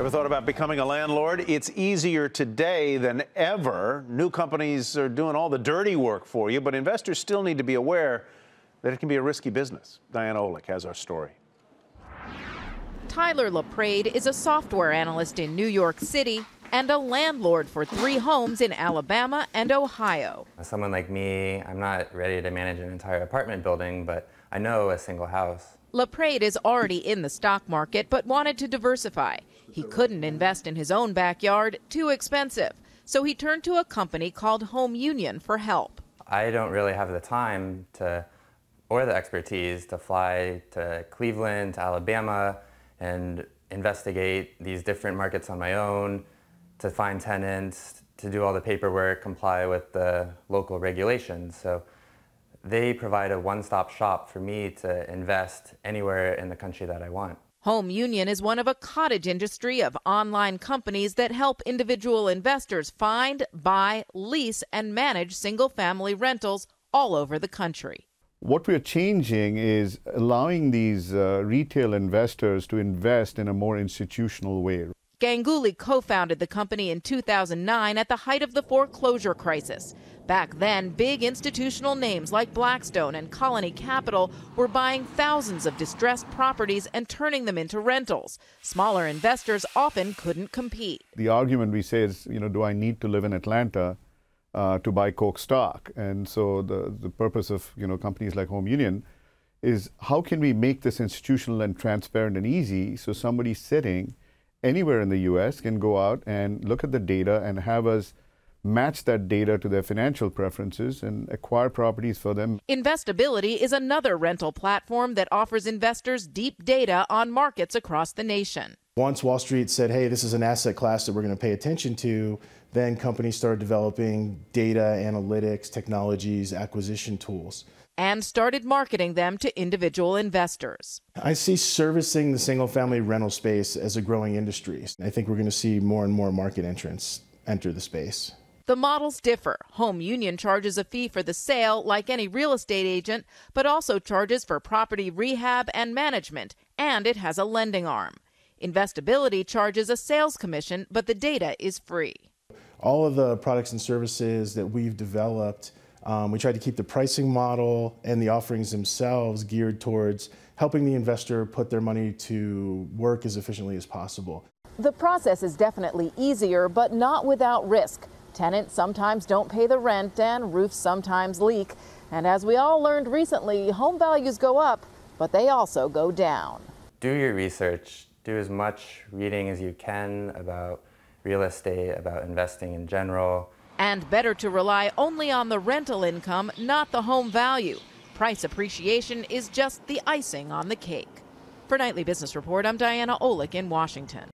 Ever thought about becoming a landlord? It's easier today than ever. New companies are doing all the dirty work for you, but investors still need to be aware that it can be a risky business. Diane Olick has our story. Tyler LaPrade is a software analyst in New York City and a landlord for three homes in Alabama and Ohio. As someone like me, I'm not ready to manage an entire apartment building, but I know a single house. LaPrade is already in the stock market but wanted to diversify. He couldn't invest in his own backyard, too expensive. So he turned to a company called Home Union for help. I don't really have the time to or the expertise to fly to Cleveland, to Alabama and investigate these different markets on my own, to find tenants, to do all the paperwork, comply with the local regulations. So they provide a one stop shop for me to invest anywhere in the country that I want. Home Union is one of a cottage industry of online companies that help individual investors find, buy, lease, and manage single family rentals all over the country. What we're changing is allowing these uh, retail investors to invest in a more institutional way. Ganguly co founded the company in 2009 at the height of the foreclosure crisis. Back then, big institutional names like Blackstone and Colony Capital were buying thousands of distressed properties and turning them into rentals. Smaller investors often couldn't compete. The argument we say is, you know, do I need to live in Atlanta uh, to buy Coke stock? And so the, the purpose of, you know, companies like Home Union is how can we make this institutional and transparent and easy so somebody sitting anywhere in the US can go out and look at the data and have us match that data to their financial preferences and acquire properties for them. Investability is another rental platform that offers investors deep data on markets across the nation. Once Wall Street said, hey, this is an asset class that we're going to pay attention to, then companies started developing data analytics, technologies, acquisition tools and started marketing them to individual investors. I see servicing the single family rental space as a growing industry. I think we're going to see more and more market entrants enter the space. The models differ. Home Union charges a fee for the sale, like any real estate agent, but also charges for property rehab and management, and it has a lending arm. Investability charges a sales commission, but the data is free. All of the products and services that we've developed um, we tried to keep the pricing model and the offerings themselves geared towards helping the investor put their money to work as efficiently as possible. The process is definitely easier, but not without risk. Tenants sometimes don't pay the rent and roofs sometimes leak. And as we all learned recently, home values go up, but they also go down. Do your research, do as much reading as you can about real estate, about investing in general and better to rely only on the rental income, not the home value. Price appreciation is just the icing on the cake. For Nightly Business Report, I'm Diana Olick in Washington.